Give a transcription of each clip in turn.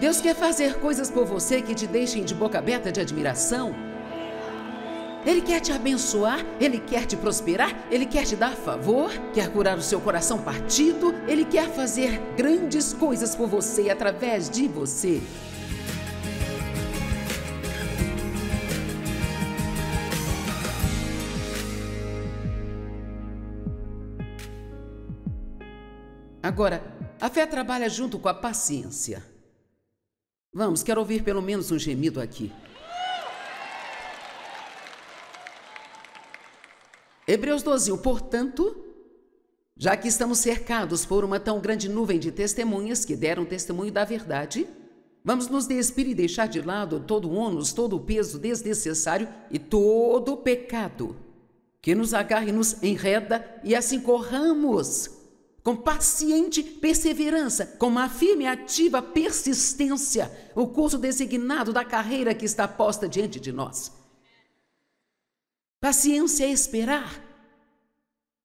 Deus quer fazer coisas por você que te deixem de boca aberta de admiração. Ele quer te abençoar, ele quer te prosperar, ele quer te dar favor, quer curar o seu coração partido, ele quer fazer grandes coisas por você e através de você. Agora, a fé trabalha junto com a paciência. Vamos, quero ouvir pelo menos um gemido aqui. Hebreus 12, portanto, já que estamos cercados por uma tão grande nuvem de testemunhas que deram testemunho da verdade, vamos nos despir e deixar de lado todo o ônus, todo o peso desnecessário e todo o pecado que nos agarra e nos enreda, e assim corramos com paciente perseverança, com uma firme e ativa persistência, o curso designado da carreira que está posta diante de nós. Paciência é esperar,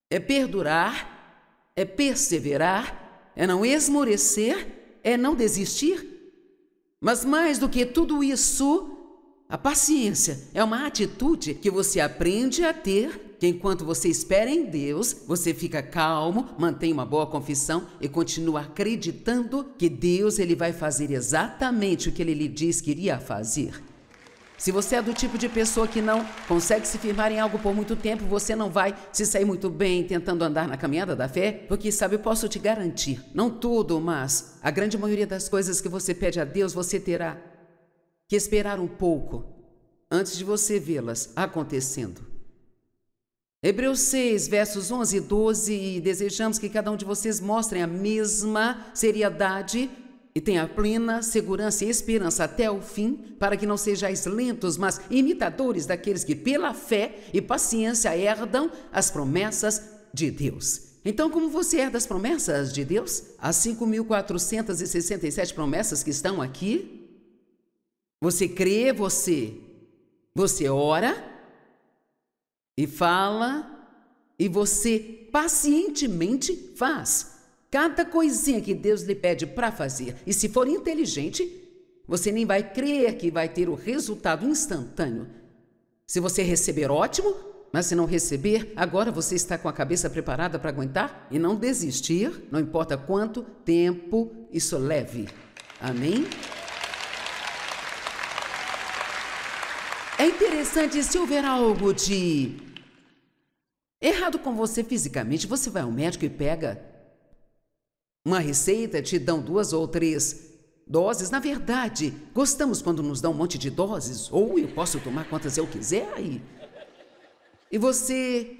é perdurar, é perseverar, é não esmorecer, é não desistir. Mas mais do que tudo isso, a paciência é uma atitude que você aprende a ter, que enquanto você espera em Deus, você fica calmo, mantém uma boa confissão e continua acreditando que Deus ele vai fazer exatamente o que ele lhe diz que iria fazer. Se você é do tipo de pessoa que não consegue se firmar em algo por muito tempo, você não vai se sair muito bem tentando andar na caminhada da fé, porque sabe, eu posso te garantir, não tudo, mas a grande maioria das coisas que você pede a Deus, você terá que esperar um pouco antes de você vê-las acontecendo. Hebreus 6, versos 11 e 12, e desejamos que cada um de vocês mostrem a mesma seriedade e tenha plena segurança e esperança até o fim, para que não sejais lentos, mas imitadores daqueles que pela fé e paciência herdam as promessas de Deus. Então, como você herda as promessas de Deus? As 5.467 promessas que estão aqui, você crê, você você ora e fala e você pacientemente faz cada coisinha que Deus lhe pede para fazer. E se for inteligente, você nem vai crer que vai ter o resultado instantâneo. Se você receber, ótimo, mas se não receber, agora você está com a cabeça preparada para aguentar e não desistir, não importa quanto tempo isso leve. Amém? interessante se houver algo de errado com você fisicamente, você vai ao médico e pega uma receita, te dão duas ou três doses. Na verdade, gostamos quando nos dão um monte de doses, ou eu posso tomar quantas eu quiser aí. E você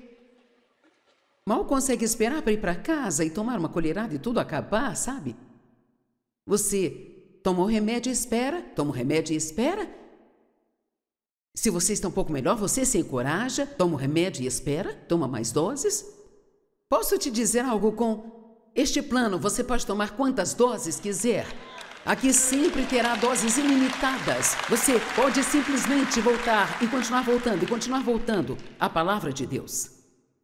mal consegue esperar para ir para casa e tomar uma colherada e tudo acabar, sabe? Você toma o remédio e espera, toma o remédio e espera, se você está um pouco melhor, você se encoraja, toma o remédio e espera, toma mais doses. Posso te dizer algo com este plano? Você pode tomar quantas doses quiser. Aqui sempre terá doses ilimitadas. Você pode simplesmente voltar e continuar voltando e continuar voltando à palavra de Deus.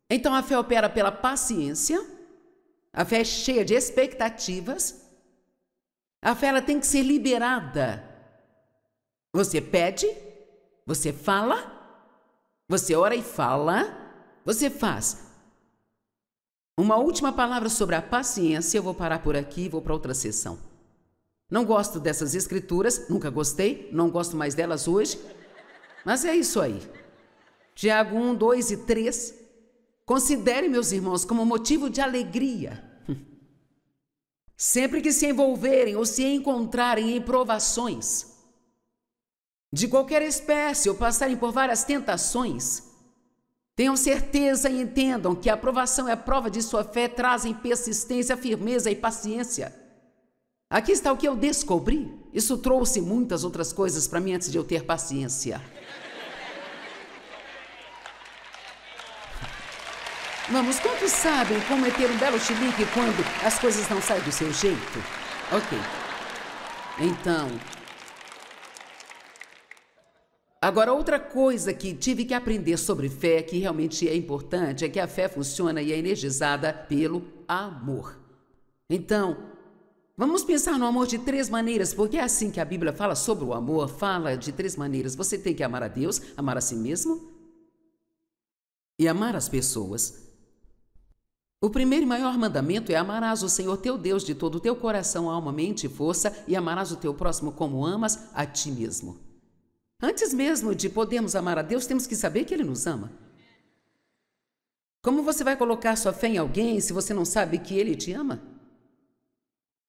Então a fé opera pela paciência, a fé é cheia de expectativas. A fé ela tem que ser liberada. Você pede, você fala, você ora e fala, você faz. Uma última palavra sobre a paciência, eu vou parar por aqui e vou para outra sessão. Não gosto dessas escrituras, nunca gostei, não gosto mais delas hoje, mas é isso aí. Tiago 1, 2 e 3. Considere, meus irmãos, como motivo de alegria. Sempre que se envolverem ou se encontrarem em provações, de qualquer espécie ou passarem por várias tentações, tenham certeza e entendam que a aprovação e é a prova de sua fé trazem persistência, firmeza e paciência. Aqui está o que eu descobri. Isso trouxe muitas outras coisas para mim antes de eu ter paciência. Vamos, quantos sabem cometer é um belo chilique quando as coisas não saem do seu jeito? Ok. Então, Agora, outra coisa que tive que aprender sobre fé, que realmente é importante, é que a fé funciona e é energizada pelo amor. Então, vamos pensar no amor de três maneiras, porque é assim que a Bíblia fala sobre o amor, fala de três maneiras. Você tem que amar a Deus, amar a si mesmo e amar as pessoas. O primeiro e maior mandamento é amarás o Senhor teu Deus de todo o teu coração, alma, mente e força, e amarás o teu próximo como amas a ti mesmo. Antes mesmo de podermos amar a Deus, temos que saber que Ele nos ama. Como você vai colocar sua fé em alguém se você não sabe que Ele te ama?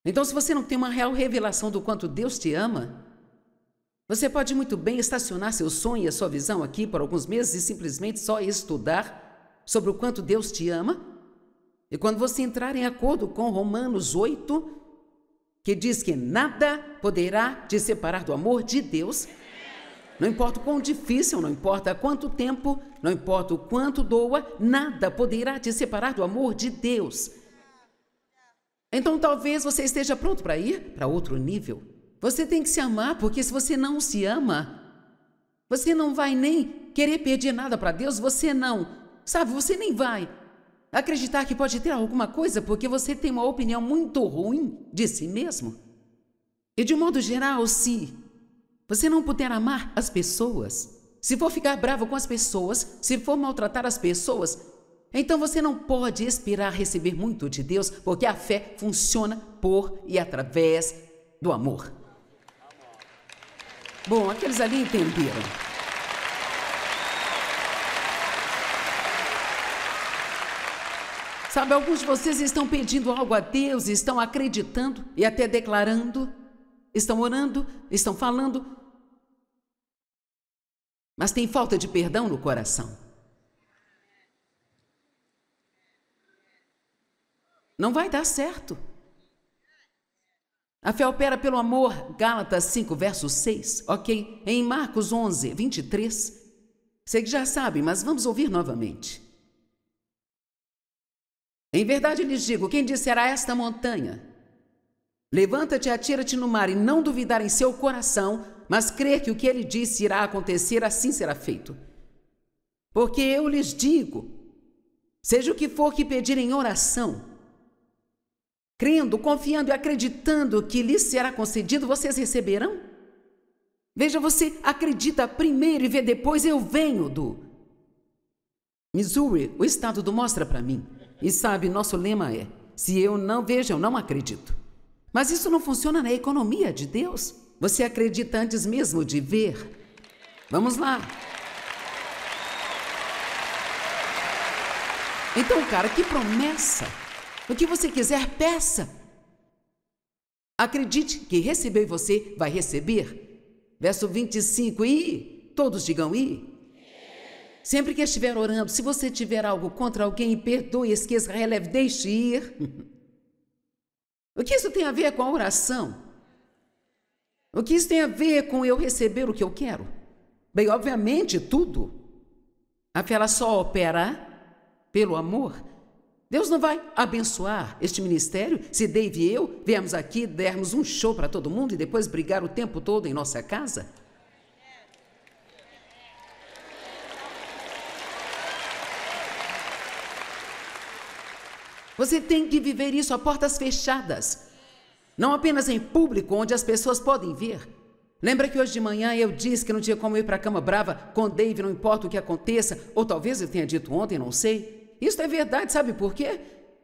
Então, se você não tem uma real revelação do quanto Deus te ama, você pode muito bem estacionar seu sonho e a sua visão aqui por alguns meses e simplesmente só estudar sobre o quanto Deus te ama. E quando você entrar em acordo com Romanos 8, que diz que nada poderá te separar do amor de Deus, não importa o quão difícil, não importa quanto tempo, não importa o quanto doa, nada poderá te separar do amor de Deus. Então talvez você esteja pronto para ir para outro nível. Você tem que se amar, porque se você não se ama, você não vai nem querer pedir nada para Deus, você não. Sabe, você nem vai acreditar que pode ter alguma coisa porque você tem uma opinião muito ruim de si mesmo. E de um modo geral, se você não puder amar as pessoas, se for ficar bravo com as pessoas, se for maltratar as pessoas, então você não pode esperar receber muito de Deus, porque a fé funciona por e através do amor. Bom, aqueles ali entenderam. Sabe, alguns de vocês estão pedindo algo a Deus, estão acreditando e até declarando estão orando, estão falando, mas tem falta de perdão no coração. Não vai dar certo. A fé opera pelo amor, Gálatas 5, verso 6, ok? Em Marcos 11, 23. Sei que já sabem, mas vamos ouvir novamente. Em verdade lhes digo: quem disserá ah, esta montanha, Levanta-te e atira-te no mar, e não duvidar em seu coração, mas crer que o que ele disse irá acontecer, assim será feito. Porque eu lhes digo: seja o que for que pedirem oração, crendo, confiando e acreditando que lhes será concedido, vocês receberão? Veja, você acredita primeiro e vê depois, eu venho do. Missouri, o estado do mostra para mim. E sabe, nosso lema é: se eu não vejo, eu não acredito. Mas isso não funciona na economia de Deus. Você acredita antes mesmo de ver? Vamos lá. Então, cara, que promessa! O que você quiser, peça. Acredite que receber você vai receber. Verso 25, e todos digam e. Sempre que estiver orando, se você tiver algo contra alguém, perdoe, esqueça, releve, deixe ir. O que isso tem a ver com a oração? O que isso tem a ver com eu receber o que eu quero? Bem, obviamente, tudo. A fé ela só opera pelo amor. Deus não vai abençoar este ministério se Dave e eu viemos aqui, dermos um show para todo mundo e depois brigar o tempo todo em nossa casa? Você tem que viver isso a portas fechadas. Não apenas em público, onde as pessoas podem ver. Lembra que hoje de manhã eu disse que não tinha como ir para a cama brava com Dave, não importa o que aconteça, ou talvez eu tenha dito ontem, não sei. Isso é verdade, sabe por quê?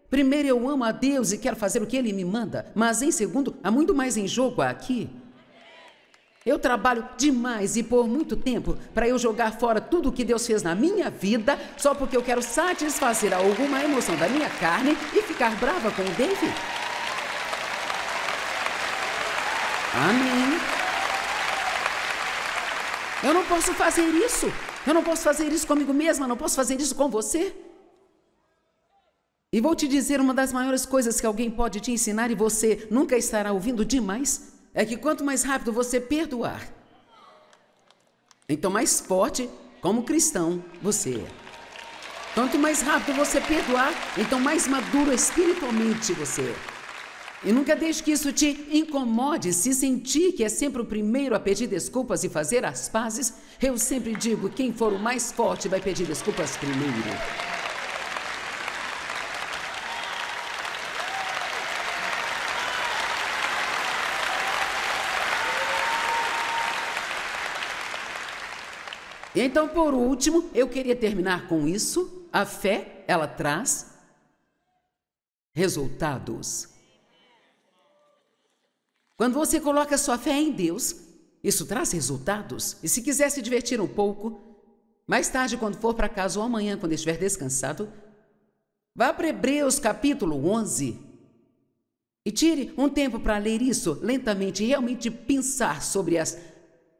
Primeiro, eu amo a Deus e quero fazer o que Ele me manda, mas em segundo, há muito mais em jogo aqui. Eu trabalho demais e por muito tempo para eu jogar fora tudo o que Deus fez na minha vida só porque eu quero satisfazer alguma emoção da minha carne e ficar brava com o David. Amém. Eu não posso fazer isso. Eu não posso fazer isso comigo mesma, não posso fazer isso com você. E vou te dizer uma das maiores coisas que alguém pode te ensinar e você nunca estará ouvindo demais é que quanto mais rápido você perdoar, então mais forte como cristão você é. Quanto mais rápido você perdoar, então mais maduro espiritualmente você é. E nunca deixe que isso te incomode, se sentir que é sempre o primeiro a pedir desculpas e fazer as pazes. Eu sempre digo: quem for o mais forte vai pedir desculpas primeiro. Então, por último, eu queria terminar com isso. A fé, ela traz resultados. Quando você coloca sua fé em Deus, isso traz resultados. E se quiser se divertir um pouco, mais tarde, quando for para casa ou amanhã, quando estiver descansado, vá para Hebreus capítulo 11 e tire um tempo para ler isso lentamente e realmente pensar sobre as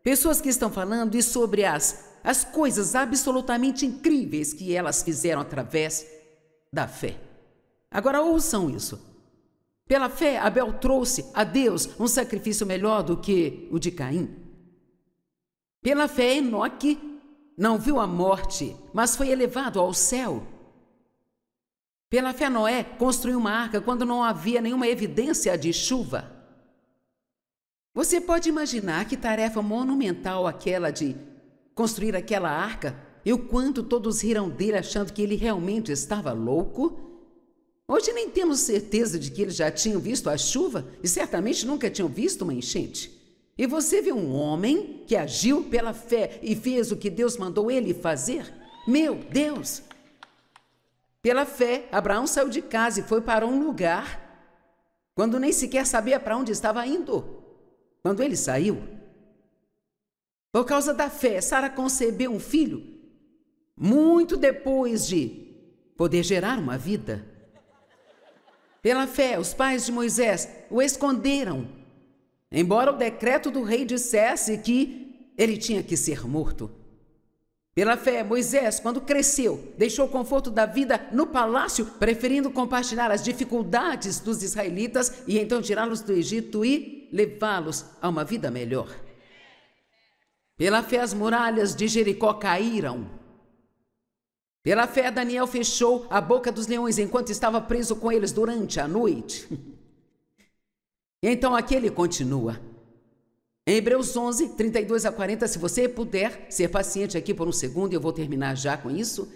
pessoas que estão falando e sobre as as coisas absolutamente incríveis que elas fizeram através da fé. Agora ouçam isso. Pela fé, Abel trouxe a Deus um sacrifício melhor do que o de Caim. Pela fé, Enoque não viu a morte, mas foi elevado ao céu. Pela fé, Noé construiu uma arca quando não havia nenhuma evidência de chuva. Você pode imaginar que tarefa monumental aquela de construir aquela arca e o quanto todos riram dele achando que ele realmente estava louco? Hoje nem temos certeza de que eles já tinham visto a chuva e certamente nunca tinham visto uma enchente. E você vê um homem que agiu pela fé e fez o que Deus mandou ele fazer? Meu Deus! Pela fé, Abraão saiu de casa e foi para um lugar quando nem sequer sabia para onde estava indo. Quando ele saiu, por causa da fé, Sara concebeu um filho muito depois de poder gerar uma vida. Pela fé, os pais de Moisés o esconderam, embora o decreto do rei dissesse que ele tinha que ser morto. Pela fé, Moisés, quando cresceu, deixou o conforto da vida no palácio, preferindo compartilhar as dificuldades dos israelitas e então tirá-los do Egito e levá-los a uma vida melhor. Pela fé as muralhas de Jericó caíram. Pela fé Daniel fechou a boca dos leões enquanto estava preso com eles durante a noite. então aqui ele continua. Em Hebreus 11, 32 a 40, se você puder ser paciente aqui por um segundo, eu vou terminar já com isso.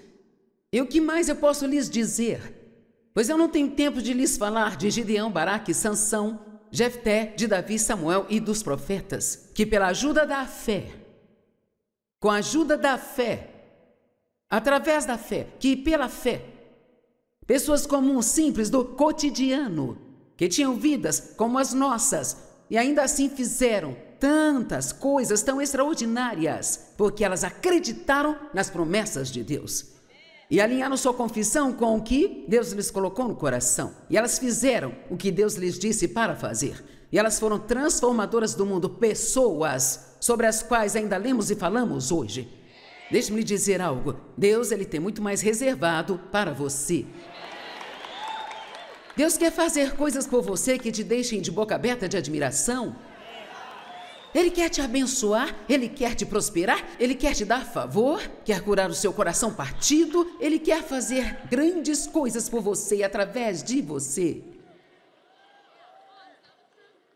E o que mais eu posso lhes dizer? Pois eu não tenho tempo de lhes falar de Gideão, Baraque, Sansão, Jefté, de Davi, Samuel e dos profetas, que pela ajuda da fé com a ajuda da fé, através da fé, que pela fé, pessoas comuns, simples, do cotidiano, que tinham vidas como as nossas e ainda assim fizeram tantas coisas tão extraordinárias, porque elas acreditaram nas promessas de Deus. E alinharam sua confissão com o que Deus lhes colocou no coração. E elas fizeram o que Deus lhes disse para fazer e elas foram transformadoras do mundo, pessoas sobre as quais ainda lemos e falamos hoje. Deixe-me lhe dizer algo. Deus ele tem muito mais reservado para você. Deus quer fazer coisas por você que te deixem de boca aberta de admiração. Ele quer te abençoar, ele quer te prosperar, ele quer te dar favor, quer curar o seu coração partido, ele quer fazer grandes coisas por você e através de você.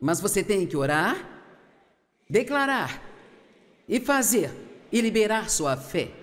Mas você tem que orar, declarar e fazer e liberar sua fé.